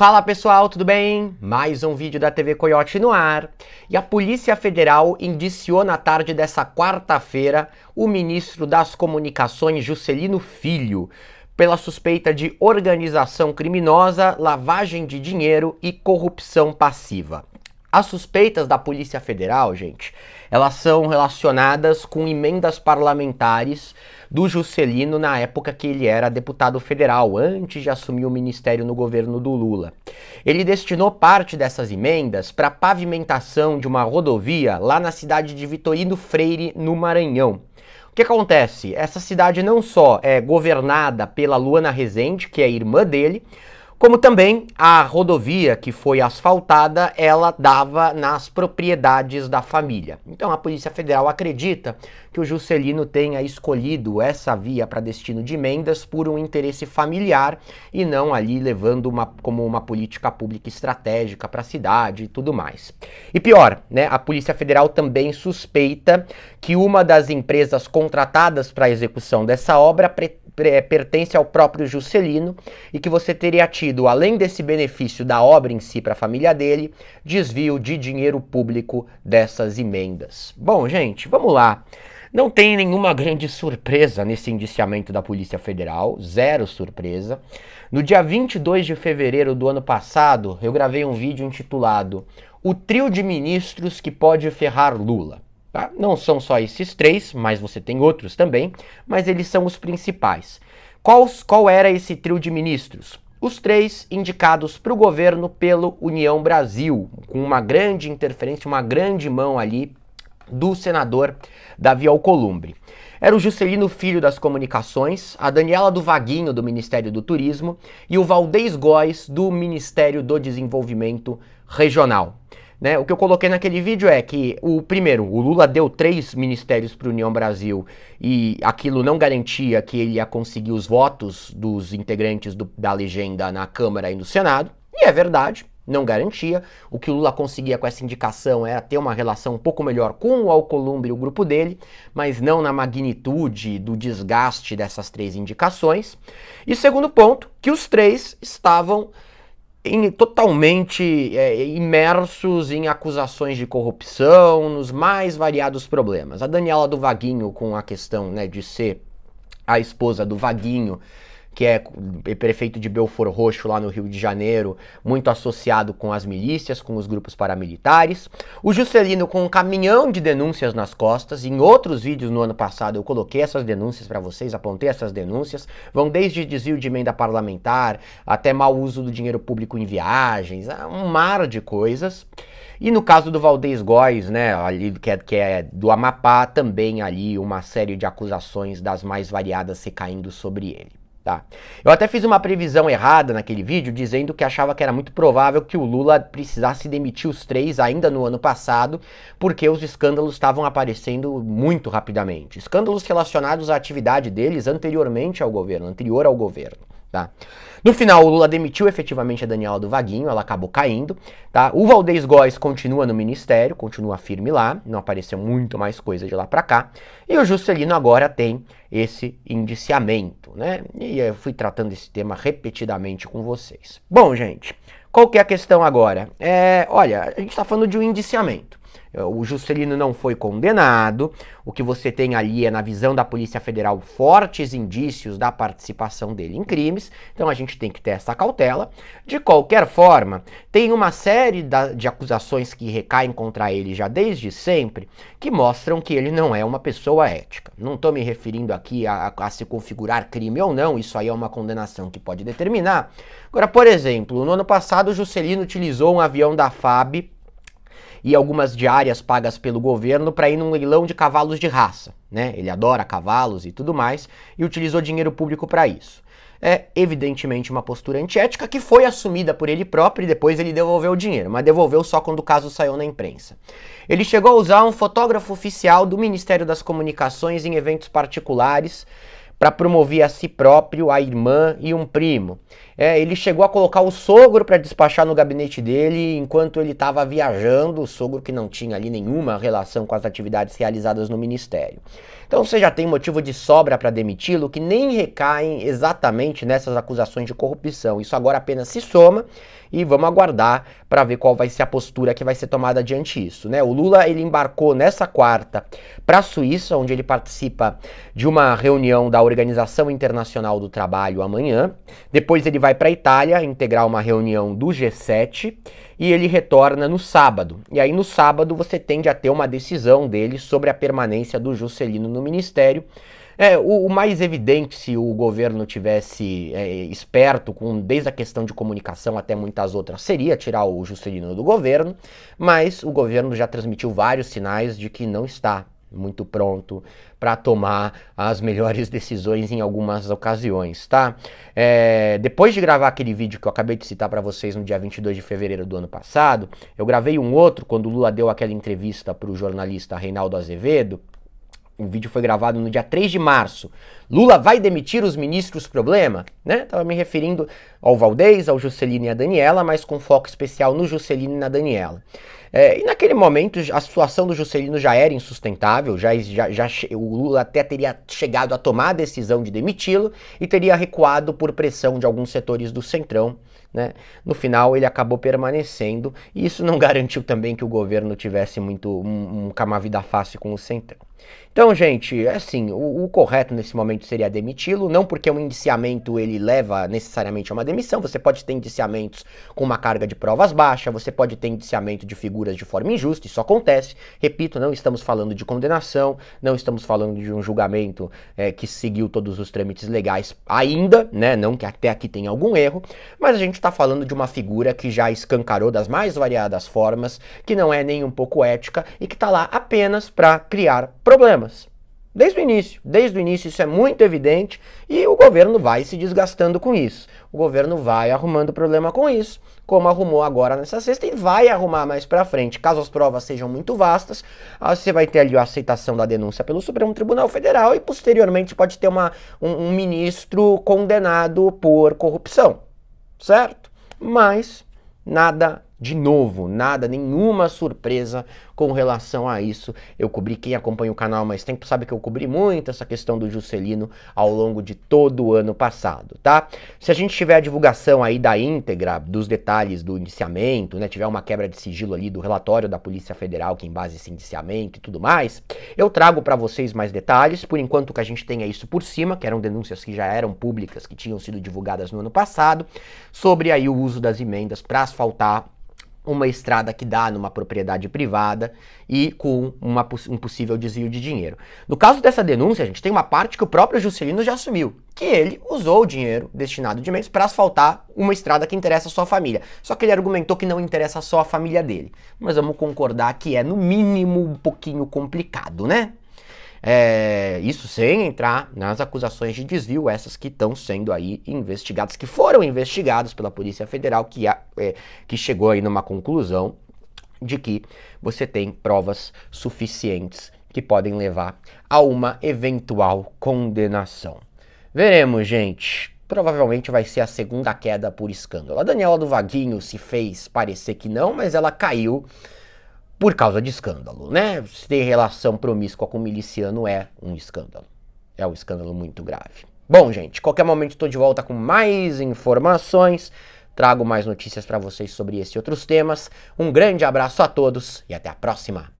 Fala pessoal, tudo bem? Mais um vídeo da TV Coyote no ar. E a Polícia Federal indiciou na tarde dessa quarta-feira o ministro das Comunicações, Juscelino Filho, pela suspeita de organização criminosa, lavagem de dinheiro e corrupção passiva. As suspeitas da Polícia Federal, gente, elas são relacionadas com emendas parlamentares do Juscelino na época que ele era deputado federal, antes de assumir o ministério no governo do Lula. Ele destinou parte dessas emendas para a pavimentação de uma rodovia lá na cidade de Vitorino Freire, no Maranhão. O que acontece? Essa cidade não só é governada pela Luana Rezende, que é irmã dele, como também a rodovia que foi asfaltada, ela dava nas propriedades da família. Então a Polícia Federal acredita que o Juscelino tenha escolhido essa via para destino de emendas por um interesse familiar e não ali levando uma, como uma política pública estratégica para a cidade e tudo mais. E pior, né, a Polícia Federal também suspeita que uma das empresas contratadas para a execução dessa obra pertence ao próprio Juscelino e que você teria tido além desse benefício da obra em si para a família dele, desvio de dinheiro público dessas emendas. Bom, gente, vamos lá. Não tem nenhuma grande surpresa nesse indiciamento da Polícia Federal, zero surpresa. No dia 22 de fevereiro do ano passado, eu gravei um vídeo intitulado O Trio de Ministros que Pode Ferrar Lula. Tá? Não são só esses três, mas você tem outros também, mas eles são os principais. qual era esse trio de ministros? Os três indicados para o governo pelo União Brasil, com uma grande interferência, uma grande mão ali do senador Davi Alcolumbre. Era o Juscelino Filho das Comunicações, a Daniela do Vaguinho do Ministério do Turismo e o Valdez Góes do Ministério do Desenvolvimento Regional. Né? O que eu coloquei naquele vídeo é que, o primeiro, o Lula deu três ministérios para União Brasil e aquilo não garantia que ele ia conseguir os votos dos integrantes do, da legenda na Câmara e no Senado, e é verdade, não garantia. O que o Lula conseguia com essa indicação era ter uma relação um pouco melhor com o Alcolumbre e o grupo dele, mas não na magnitude do desgaste dessas três indicações. E segundo ponto, que os três estavam em, totalmente é, imersos em acusações de corrupção, nos mais variados problemas. A Daniela do Vaguinho, com a questão né, de ser a esposa do Vaguinho, que é prefeito de Belfort Roxo lá no Rio de Janeiro, muito associado com as milícias, com os grupos paramilitares. O Juscelino com um caminhão de denúncias nas costas. Em outros vídeos no ano passado eu coloquei essas denúncias para vocês, apontei essas denúncias. Vão desde desvio de emenda parlamentar até mau uso do dinheiro público em viagens, é um mar de coisas. E no caso do Valdez Góes, né, ali que é, que é do Amapá, também ali uma série de acusações das mais variadas se caindo sobre ele. Tá. Eu até fiz uma previsão errada naquele vídeo, dizendo que achava que era muito provável que o Lula precisasse demitir os três ainda no ano passado, porque os escândalos estavam aparecendo muito rapidamente. Escândalos relacionados à atividade deles anteriormente ao governo, anterior ao governo. Tá? No final, o Lula demitiu efetivamente a Daniela do Vaguinho, ela acabou caindo, tá? O Valdez Góes continua no ministério, continua firme lá, não apareceu muito mais coisa de lá para cá. E o Juscelino agora tem esse indiciamento, né? E eu fui tratando esse tema repetidamente com vocês. Bom, gente, qual que é a questão agora? É, olha, a gente está falando de um indiciamento. Eh, o Juscelino não foi condenado. O que você tem ali é, na visão da Polícia Federal, fortes indícios da participação dele em crimes. Então a gente tem que ter essa cautela. De qualquer forma, tem uma série de acusações que recaem contra ele já desde sempre que mostram que ele não é uma pessoa ética. Não estou me referindo aqui a, a, se configurar crime ou não, isso aí é uma condenação que pode determinar. Agora, por exemplo, no ano passado, o Juscelino utilizou um avião da FAB e algumas diárias pagas pelo governo para ir num leilão de cavalos de raça. Né? Ele adora cavalos e tudo mais, e utilizou dinheiro público para isso. É evidentemente uma postura antiética que foi assumida por ele próprio e depois ele devolveu o dinheiro, mas devolveu só quando o caso saiu na imprensa. Ele chegou a usar um fotógrafo oficial do Ministério das Comunicações em eventos particulares para promover a si próprio, a irmã e um primo. É, ele chegou a colocar o sogro para despachar no gabinete dele enquanto ele estava viajando, o sogro que não tinha ali nenhuma relação com as atividades realizadas no ministério. Então você já tem motivo de sobra para demiti-lo que nem recaem exatamente nessas acusações de corrupção. Isso agora apenas se soma e vamos aguardar para ver qual vai ser a postura que vai ser tomada diante isso, né? O Lula ele embarcou nessa quarta para a Suíça, onde ele participa de uma reunião da Organização Internacional do Trabalho amanhã. Depois ele vai para a Itália integrar uma reunião do G7 e ele retorna no sábado. E aí no sábado você tende a ter uma decisão dele sobre a permanência do Juscelino no ministério. É, o, o, mais evidente, se o governo tivesse é, esperto com desde a questão de comunicação até muitas outras, seria tirar o Juscelino do governo, mas o governo já transmitiu vários sinais de que não está muito pronto para tomar as melhores decisões em algumas ocasiões, tá? É, depois de gravar aquele vídeo que eu acabei de citar para vocês no dia 22 de fevereiro do ano passado, eu gravei um outro quando o Lula deu aquela entrevista para o jornalista Reinaldo Azevedo, o vídeo foi gravado no dia 3 de março. Lula vai demitir os ministros problema? Né? Tava me referindo ao Valdez, ao Juscelino e à Daniela, mas com foco especial no Juscelino e na Daniela. É, e naquele momento a situação do Juscelino já era insustentável, já, já, já o Lula até teria chegado a tomar a decisão de demiti-lo e teria recuado por pressão de alguns setores do Centrão. Né? No final ele acabou permanecendo e isso não garantiu também que o governo tivesse muito um, um, uma vida fácil com o Centrão. Então, gente, assim, o, o correto nesse momento seria demiti-lo, não porque um indiciamento ele leva necessariamente a uma demissão, você pode ter indiciamentos com uma carga de provas baixa, você pode ter indiciamento de figuras de forma injusta, isso acontece. Repito, não estamos falando de condenação, não estamos falando de um julgamento é, que seguiu todos os trâmites legais ainda, né? Não que até aqui tenha algum erro, mas a gente está falando de uma figura que já escancarou das mais variadas formas, que não é nem um pouco ética e que está lá apenas para criar problemas. Desde o início, desde o início isso é muito evidente e o governo vai se desgastando com isso. O governo vai arrumando problema com isso, como arrumou agora nessa sexta e vai arrumar mais para frente. Caso as provas sejam muito vastas, ah, você vai ter ali a aceitação da denúncia pelo Supremo Tribunal Federal e posteriormente pode ter uma, um, um ministro condenado por corrupção, certo? Mas nada de novo, nada, nenhuma surpresa com relação a isso. Eu cobri quem acompanha o canal mais tempo sabe que eu cobri muito essa questão do Juscelino ao longo de todo o ano passado, tá? Se a gente tiver a divulgação aí da íntegra dos detalhes do indiciamento, né, tiver uma quebra de sigilo ali do relatório da Polícia Federal que embase esse indiciamento e tudo mais, eu trago para vocês mais detalhes. Por enquanto que a gente tenha isso por cima, que eram denúncias que já eram públicas, que tinham sido divulgadas no ano passado, sobre aí o uso das emendas para asfaltar uma estrada que dá numa propriedade privada e com uma, um possível desvio de dinheiro. No caso dessa denúncia, a gente tem uma parte que o próprio Juscelino já assumiu, que ele usou o dinheiro destinado de mês para asfaltar uma estrada que interessa só a família. Só que ele argumentou que não interessa só a família dele. Mas vamos concordar que é no mínimo um pouquinho complicado, né? É, isso sem entrar nas acusações de desvio, essas que estão sendo aí investigadas, que foram investigadas pela Polícia Federal, que, a, é, que chegou aí numa conclusão de que você tem provas suficientes que podem levar a uma eventual condenação. Veremos, gente. Provavelmente vai ser a segunda queda por escândalo. A Daniela do Vaguinho se fez parecer que não, mas ela caiu por causa de escândalo, né? Se tem relação promíscua com miliciano é um escândalo. É um escândalo muito grave. Bom, gente, qualquer momento estou de volta com mais informações, trago mais notícias para vocês sobre esse e outros temas. Um grande abraço a todos e até a próxima.